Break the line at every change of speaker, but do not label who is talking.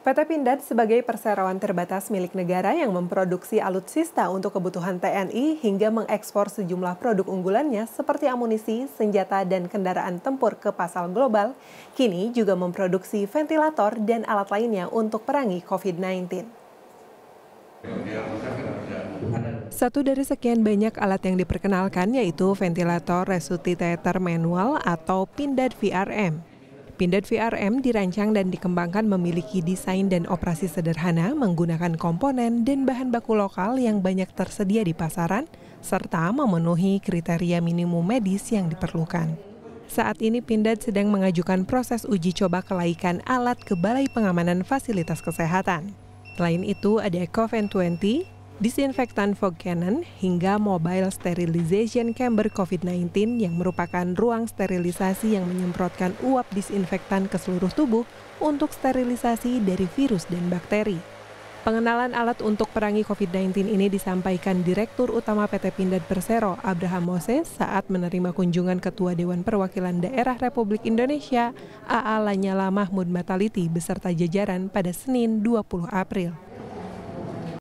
PT Pindad sebagai perseroan terbatas milik negara yang memproduksi alutsista untuk kebutuhan TNI hingga mengekspor sejumlah produk unggulannya seperti amunisi, senjata, dan kendaraan tempur ke pasal global, kini juga memproduksi ventilator dan alat lainnya untuk perangi COVID-19. Satu dari sekian banyak alat yang diperkenalkan yaitu ventilator resuscitator manual atau Pindad VRM. Pindad VRM dirancang dan dikembangkan memiliki desain dan operasi sederhana menggunakan komponen dan bahan baku lokal yang banyak tersedia di pasaran, serta memenuhi kriteria minimum medis yang diperlukan. Saat ini Pindad sedang mengajukan proses uji coba kelaikan alat ke Balai Pengamanan Fasilitas Kesehatan. Selain itu ada covid 20, disinfektan fog cannon, hingga mobile sterilization chamber COVID-19 yang merupakan ruang sterilisasi yang menyemprotkan uap disinfektan ke seluruh tubuh untuk sterilisasi dari virus dan bakteri. Pengenalan alat untuk perangi COVID-19 ini disampaikan Direktur Utama PT Pindad Persero, Abraham Mose, saat menerima kunjungan Ketua Dewan Perwakilan Daerah Republik Indonesia, AA Lanyala Mahmud Mataliti, beserta jajaran pada Senin 20 April.